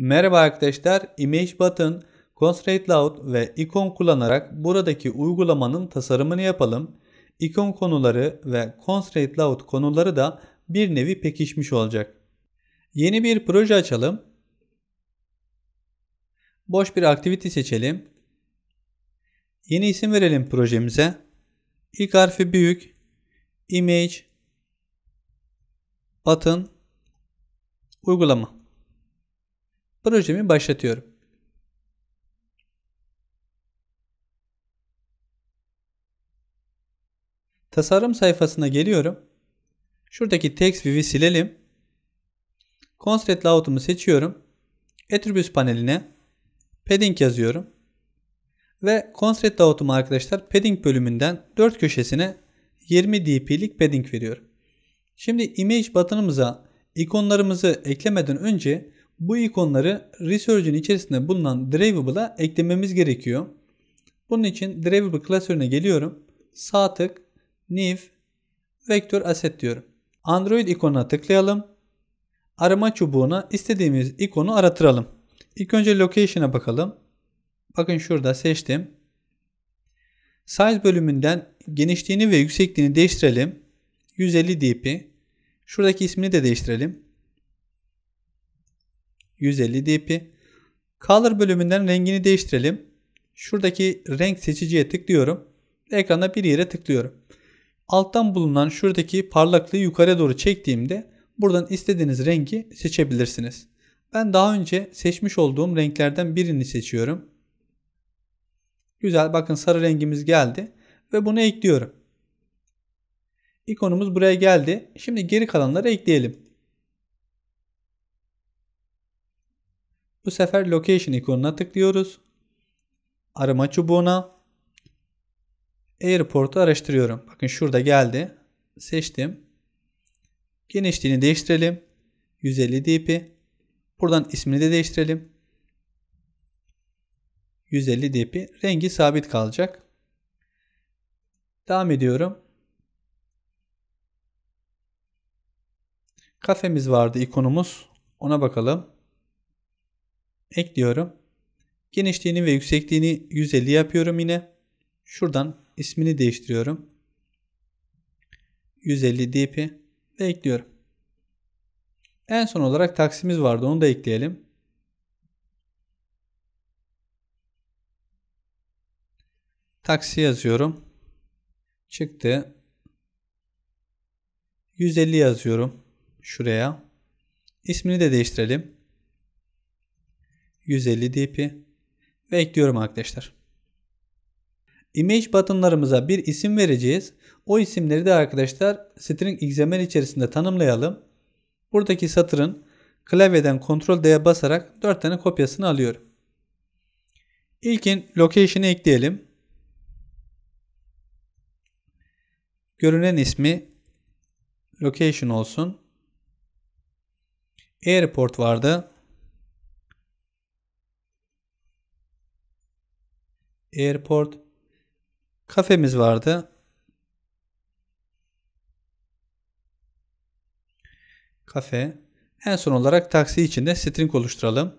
Merhaba arkadaşlar, Image Button, Constraint Layout ve ikon kullanarak buradaki uygulamanın tasarımını yapalım. İkon konuları ve Constraint Layout konuları da bir nevi pekişmiş olacak. Yeni bir proje açalım. Boş bir activity seçelim. Yeni isim verelim projemize. İlk harfi büyük. Image Button Uygulama Projemi başlatıyorum. Tasarım sayfasına geliyorum. Şuradaki text view'i silelim. Constraint layout'umu seçiyorum. Attributes paneline padding yazıyorum. Ve constraint layout'umu arkadaşlar padding bölümünden dört köşesine 20 dp'lik padding veriyorum. Şimdi image button'ımıza ikonlarımızı eklemeden önce bu ikonları Research'in içerisinde bulunan Drivable'a eklememiz gerekiyor. Bunun için Drivable klasörüne geliyorum. Sağ tık, New, Vector Asset diyorum. Android ikonuna tıklayalım. Arama çubuğuna istediğimiz ikonu aratıralım. İlk önce Location'a bakalım. Bakın şurada seçtim. Size bölümünden genişliğini ve yüksekliğini değiştirelim. 150 dp. Şuradaki ismini de değiştirelim. 150 dp. Color bölümünden rengini değiştirelim. Şuradaki renk seçiciye tıklıyorum. Ekrana bir yere tıklıyorum. Alttan bulunan şuradaki parlaklığı yukarı doğru çektiğimde buradan istediğiniz rengi seçebilirsiniz. Ben daha önce seçmiş olduğum renklerden birini seçiyorum. Güzel bakın sarı rengimiz geldi ve bunu ekliyorum. İkonumuz buraya geldi. Şimdi geri kalanları ekleyelim. Bu sefer location ikonuna tıklıyoruz. Arama çubuğuna airport'u araştırıyorum. Bakın şurada geldi. Seçtim. Genişliğini değiştirelim. 150 dp. Buradan ismini de değiştirelim. 150 dp. Rengi sabit kalacak. Devam ediyorum. Kafemiz vardı ikonumuz. Ona bakalım ekliyorum. Genişliğini ve yüksekliğini 150 yapıyorum yine. Şuradan ismini değiştiriyorum. 150 dp ve ekliyorum. En son olarak taksimiz vardı onu da ekleyelim. Taksi yazıyorum. Çıktı. 150 yazıyorum şuraya. İsmini de değiştirelim. 150 dp ve ekliyorum arkadaşlar. Image buttonlarımıza bir isim vereceğiz. O isimleri de arkadaşlar string xml içerisinde tanımlayalım. Buradaki satırın klavyeden Ctrl D'ye basarak 4 tane kopyasını alıyorum. İlkin location'ı ekleyelim. Görünen ismi location olsun. Airport vardı. Airport kafemiz vardı. Kafe. En son olarak taksi için de string oluşturalım.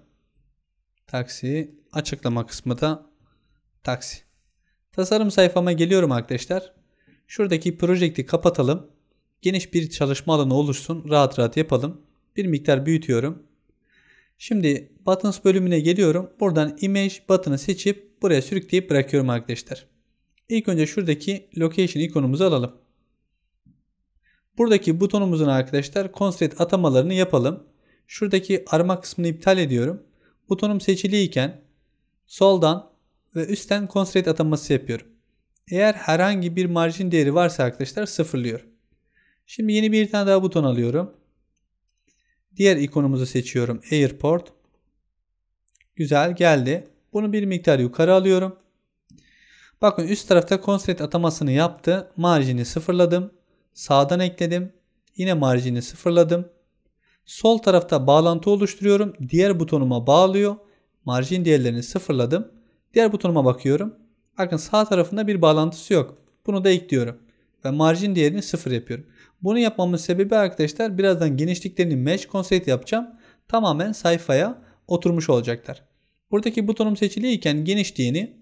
Taksi açıklama kısmı da taksi. Tasarım sayfama geliyorum arkadaşlar. Şuradaki projekti kapatalım. Geniş bir çalışma alanı oluşsun. Rahat rahat yapalım. Bir miktar büyütüyorum. Şimdi Buttons bölümüne geliyorum. Buradan Image Button'ı seçip buraya sürükleyip bırakıyorum arkadaşlar. İlk önce şuradaki Location ikonumuzu alalım. Buradaki butonumuzun arkadaşlar constraint atamalarını yapalım. Şuradaki arama kısmını iptal ediyorum. Butonum seçiliyken soldan ve üstten constraint ataması yapıyorum. Eğer herhangi bir marjin değeri varsa arkadaşlar sıfırlıyor. Şimdi yeni bir tane daha buton alıyorum. Diğer ikonumuzu seçiyorum. Airport. Güzel geldi. Bunu bir miktar yukarı alıyorum. Bakın üst tarafta konsept atamasını yaptı. Marjini sıfırladım. Sağdan ekledim. Yine marjini sıfırladım. Sol tarafta bağlantı oluşturuyorum. Diğer butonuma bağlıyor. Marjin değerlerini sıfırladım. Diğer butonuma bakıyorum. Bakın sağ tarafında bir bağlantısı yok. Bunu da ekliyorum. Ve marjin değerini sıfır yapıyorum. Bunu yapmamın sebebi arkadaşlar birazdan genişliklerini mesh konsept yapacağım. Tamamen sayfaya oturmuş olacaklar. Buradaki butonum seçiliyken genişliğini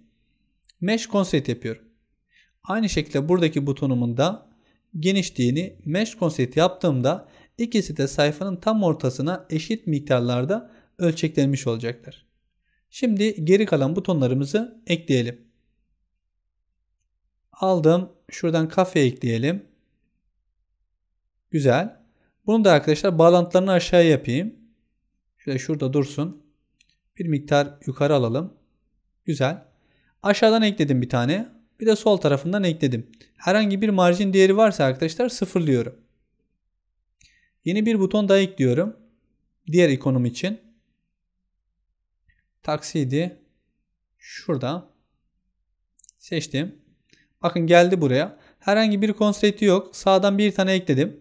mesh constraint yapıyorum. Aynı şekilde buradaki butonumun da genişliğini mesh constraint yaptığımda ikisi de sayfanın tam ortasına eşit miktarlarda ölçeklenmiş olacaklar. Şimdi geri kalan butonlarımızı ekleyelim. Aldım. Şuradan kafe ekleyelim. Güzel. Bunu da arkadaşlar bağlantılarını aşağıya yapayım. Şöyle şurada dursun. Bir miktar yukarı alalım. Güzel. Aşağıdan ekledim bir tane. Bir de sol tarafından ekledim. Herhangi bir marjin değeri varsa arkadaşlar sıfırlıyorum. Yeni bir buton daha ekliyorum. Diğer ikonum için. Taksiydi. Şurada. Seçtim. Bakın geldi buraya. Herhangi bir constraint yok. Sağdan bir tane ekledim.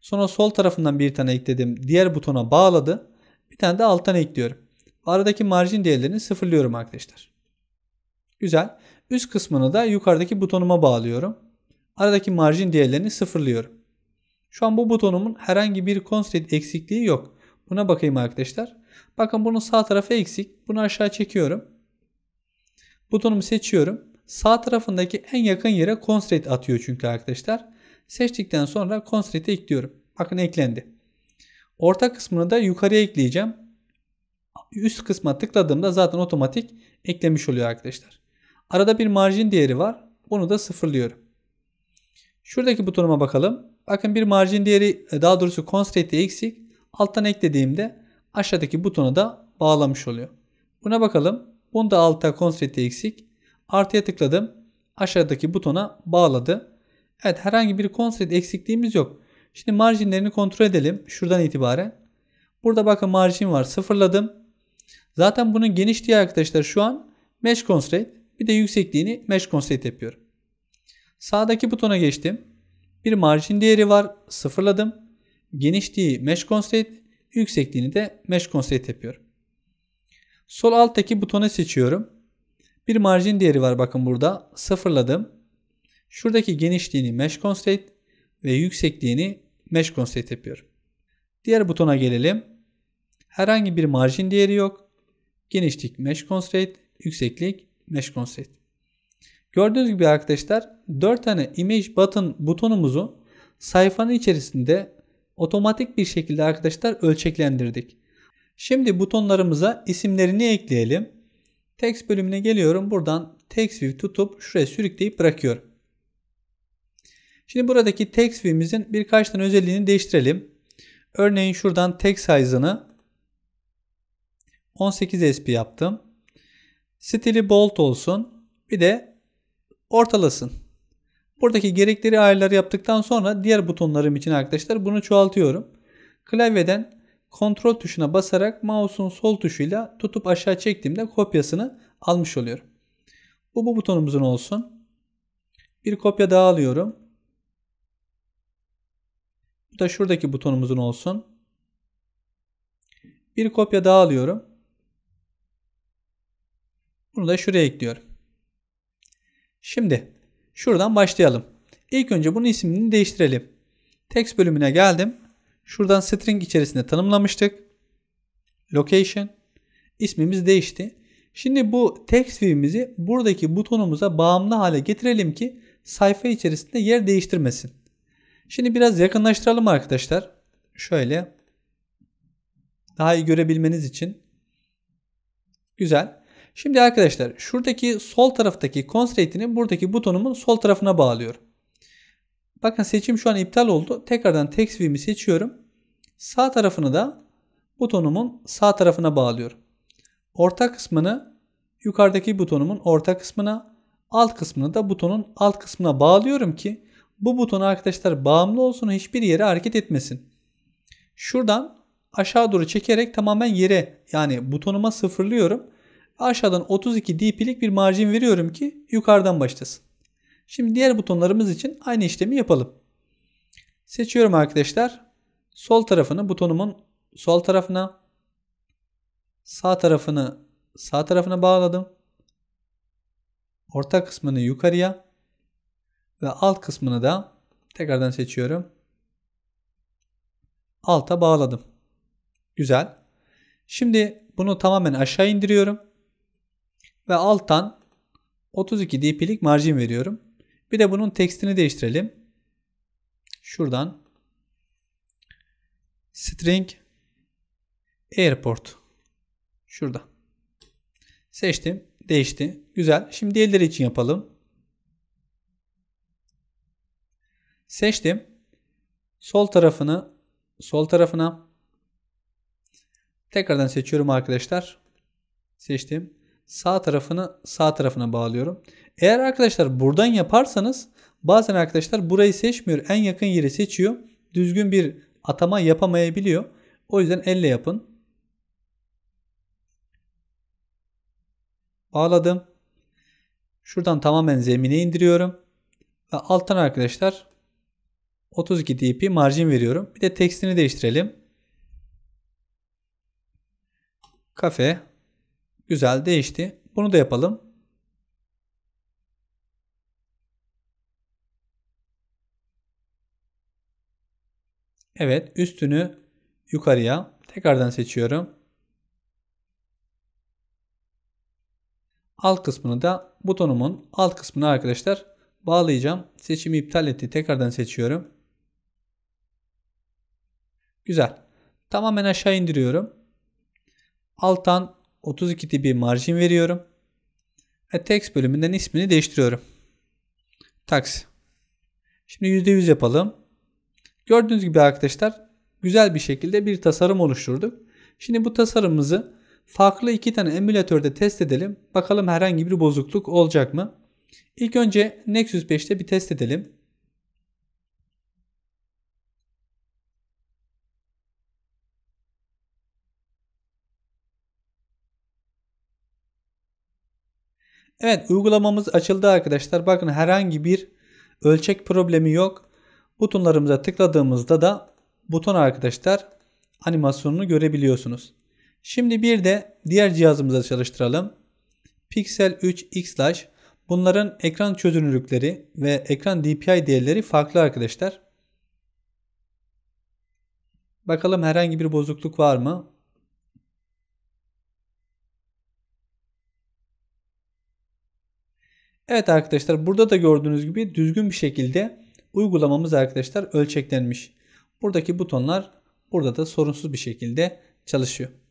Sonra sol tarafından bir tane ekledim. Diğer butona bağladı. Bir tane de alttan ekliyorum aradaki marjin değerlerini sıfırlıyorum arkadaşlar. Güzel. Üst kısmını da yukarıdaki butonuma bağlıyorum. Aradaki marjin değerlerini sıfırlıyorum. Şu an bu butonumun herhangi bir constraint eksikliği yok. Buna bakayım arkadaşlar. Bakın bunun sağ tarafı eksik. Bunu aşağı çekiyorum. Butonumu seçiyorum. Sağ tarafındaki en yakın yere constraint atıyor çünkü arkadaşlar. Seçtikten sonra constraint'e ekliyorum. Bakın eklendi. Orta kısmını da yukarıya ekleyeceğim üst kısma tıkladığımda zaten otomatik eklemiş oluyor arkadaşlar. Arada bir marjin değeri var. Onu da sıfırlıyorum. Şuradaki butonuma bakalım. Bakın bir marjin değeri e, daha doğrusu constraint'i eksik. Alttan eklediğimde aşağıdaki butona da bağlamış oluyor. Buna bakalım. Bunda da altta constraint'i eksik. Artıya tıkladım. Aşağıdaki butona bağladı. Evet herhangi bir constraint eksikliğimiz yok. Şimdi marjinlerini kontrol edelim. Şuradan itibaren. Burada bakın marjin var. Sıfırladım. Zaten bunun genişliği arkadaşlar şu an mesh constraint bir de yüksekliğini mesh constraint yapıyorum. Sağdaki butona geçtim. Bir margin değeri var sıfırladım. Genişliği mesh constraint yüksekliğini de mesh constraint yapıyorum. Sol alttaki butonu seçiyorum. Bir margin değeri var bakın burada sıfırladım. Şuradaki genişliğini mesh constraint ve yüksekliğini mesh constraint yapıyorum. Diğer butona gelelim. Herhangi bir margin değeri yok. Genişlik mesh constraint, yükseklik mesh constraint. Gördüğünüz gibi arkadaşlar 4 tane image button butonumuzu sayfanın içerisinde otomatik bir şekilde arkadaşlar ölçeklendirdik. Şimdi butonlarımıza isimlerini ekleyelim. Text bölümüne geliyorum. Buradan text view tutup şuraya sürükleyip bırakıyorum. Şimdi buradaki text view'imizin birkaç tane özelliğini değiştirelim. Örneğin şuradan text size'ını 18 SP yaptım. Stili bolt olsun. Bir de ortalasın. Buradaki gerekleri ayarları yaptıktan sonra diğer butonlarım için arkadaşlar bunu çoğaltıyorum. Klavyeden kontrol tuşuna basarak mouse'un sol tuşuyla tutup aşağı çektiğimde kopyasını almış oluyorum. Bu bu butonumuzun olsun. Bir kopya daha alıyorum. Bu da şuradaki butonumuzun olsun. Bir kopya daha alıyorum. Bunu da şuraya ekliyorum. Şimdi şuradan başlayalım. İlk önce bunun ismini değiştirelim. Text bölümüne geldim. Şuradan string içerisinde tanımlamıştık. Location. ismimiz değişti. Şimdi bu text view'imizi buradaki butonumuza bağımlı hale getirelim ki sayfa içerisinde yer değiştirmesin. Şimdi biraz yakınlaştıralım arkadaşlar. Şöyle daha iyi görebilmeniz için. Güzel. Şimdi arkadaşlar şuradaki sol taraftaki constraint'ini buradaki butonumun sol tarafına bağlıyorum. Bakın seçim şu an iptal oldu. Tekrardan text view'imi seçiyorum. Sağ tarafını da butonumun sağ tarafına bağlıyorum. Orta kısmını yukarıdaki butonumun orta kısmına, alt kısmını da butonun alt kısmına bağlıyorum ki bu buton arkadaşlar bağımlı olsun hiçbir yere hareket etmesin. Şuradan aşağı doğru çekerek tamamen yere yani butonuma sıfırlıyorum aşağıdan 32 dp'lik bir marjin veriyorum ki yukarıdan başlasın. Şimdi diğer butonlarımız için aynı işlemi yapalım. Seçiyorum arkadaşlar. Sol tarafını butonumun sol tarafına sağ tarafını sağ tarafına bağladım. Orta kısmını yukarıya ve alt kısmını da tekrardan seçiyorum. Alta bağladım. Güzel. Şimdi bunu tamamen aşağı indiriyorum ve alttan 32 dp'lik marjin veriyorum. Bir de bunun tekstini değiştirelim. Şuradan string airport şurada. Seçtim. Değişti. Güzel. Şimdi diğerleri için yapalım. Seçtim. Sol tarafını sol tarafına tekrardan seçiyorum arkadaşlar. Seçtim sağ tarafını sağ tarafına bağlıyorum. Eğer arkadaşlar buradan yaparsanız bazen arkadaşlar burayı seçmiyor. En yakın yeri seçiyor. Düzgün bir atama yapamayabiliyor. O yüzden elle yapın. Bağladım. Şuradan tamamen zemine indiriyorum. Ve alttan arkadaşlar 32 dp marjin veriyorum. Bir de tekstini değiştirelim. Kafe. Güzel değişti. Bunu da yapalım. Evet üstünü yukarıya tekrardan seçiyorum. Alt kısmını da butonumun alt kısmını arkadaşlar bağlayacağım. Seçimi iptal etti. Tekrardan seçiyorum. Güzel. Tamamen aşağı indiriyorum. Alttan 32 dB marjin veriyorum. Ve text bölümünden ismini değiştiriyorum. Tax. Şimdi %100 yapalım. Gördüğünüz gibi arkadaşlar güzel bir şekilde bir tasarım oluşturduk. Şimdi bu tasarımımızı farklı iki tane emülatörde test edelim. Bakalım herhangi bir bozukluk olacak mı? İlk önce Nexus 5'te bir test edelim. Evet uygulamamız açıldı arkadaşlar. Bakın herhangi bir ölçek problemi yok. Butonlarımıza tıkladığımızda da buton arkadaşlar animasyonunu görebiliyorsunuz. Şimdi bir de diğer cihazımıza çalıştıralım. Pixel 3 X Bunların ekran çözünürlükleri ve ekran DPI değerleri farklı arkadaşlar. Bakalım herhangi bir bozukluk var mı? Evet arkadaşlar burada da gördüğünüz gibi düzgün bir şekilde uygulamamız arkadaşlar ölçeklenmiş. Buradaki butonlar burada da sorunsuz bir şekilde çalışıyor.